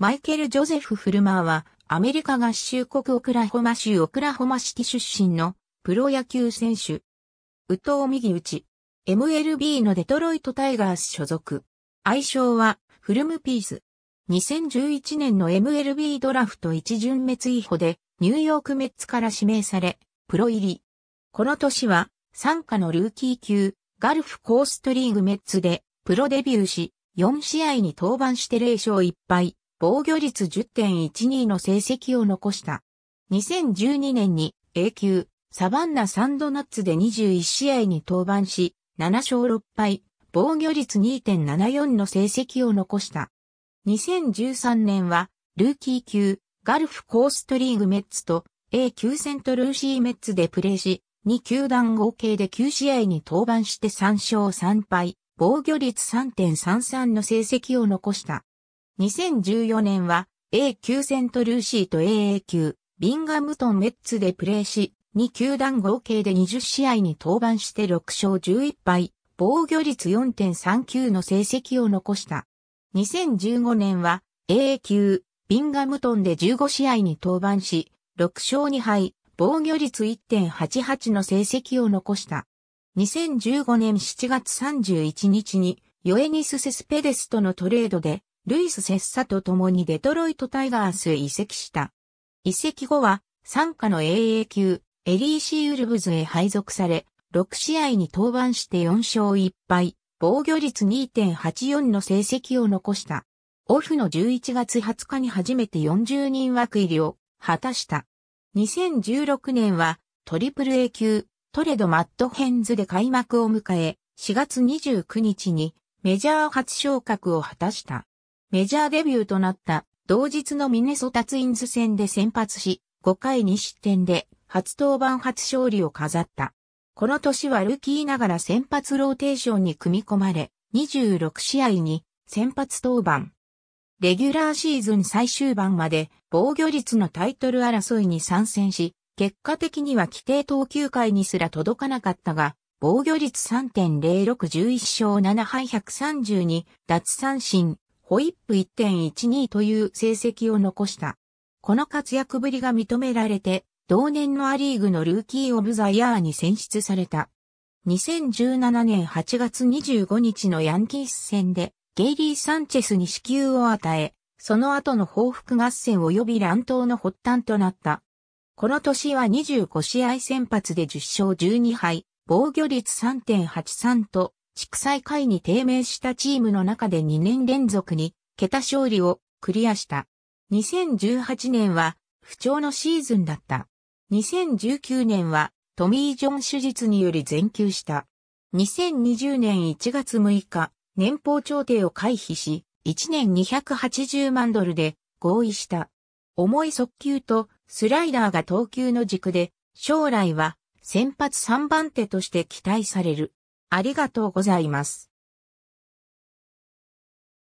マイケル・ジョゼフ・フルマーは、アメリカ合衆国オクラホマ州オクラホマシティ出身のプロ野球選手。宇藤右打ち。MLB のデトロイトタイガース所属。愛称は、フルムピース。2011年の MLB ドラフト一巡滅違法で、ニューヨークメッツから指名され、プロ入り。この年は、参加のルーキー級、ガルフコーストリーグメッツで、プロデビューし、4試合に登板して0勝1敗。防御率10.12の成績を残した。2012年に A 級サバンナサンドナッツで21試合に登板し、7勝6敗、防御率2.74の成績を残した。2013年は、ルーキー級、ガルフコーストリーグメッツと A 級セントルーシーメッツでプレーし、2球団合計で9試合に登板して3勝3敗、防御率3.33の成績を残した。2014年は A 級セントルーシーと AA 級、ビンガムトンメッツでプレーし、2球団合計で20試合に登板して6勝11敗、防御率4.39の成績を残した。2015年は AA 級、ビンガムトンで15試合に登板し、6勝2敗、防御率1.88の成績を残した。2015年7月31日に、ヨエニス・セスペデスとのトレードで、ルイス・セッサと共にデトロイト・タイガースへ移籍した。移籍後は、参加の AA 級、エリーシー・ウルブズへ配属され、6試合に登板して4勝1敗、防御率2.84の成績を残した。オフの11月20日に初めて40人枠入りを果たした。2016年はトリプル A 級トレドマットヘンズで開幕を迎え4月29日にメジャー初昇格を果たした。メジャーデビューとなった同日のミネソタツインズ戦で先発し、5回2失点で初登板初勝利を飾った。この年はルーキーながら先発ローテーションに組み込まれ、26試合に先発登板。レギュラーシーズン最終盤まで防御率のタイトル争いに参戦し、結果的には規定投球回にすら届かなかったが、防御率3.0611勝7敗132奪三振ホイップ1.12という成績を残した。この活躍ぶりが認められて、同年のアリーグのルーキーオブザヤーに選出された。2017年8月25日のヤンキース戦で、ゲイリー・サンチェスに支給を与え、その後の報復合戦及び乱闘の発端となった。この年は25試合先発で10勝12敗、防御率3.83と地区最下位に低迷したチームの中で2年連続に桁勝利をクリアした。2018年は不調のシーズンだった。2019年はトミー・ジョン手術により全休した。2020年1月6日、年俸調停を回避し、1年280万ドルで合意した。重い速球とスライダーが投球の軸で、将来は先発3番手として期待される。ありがとうございます。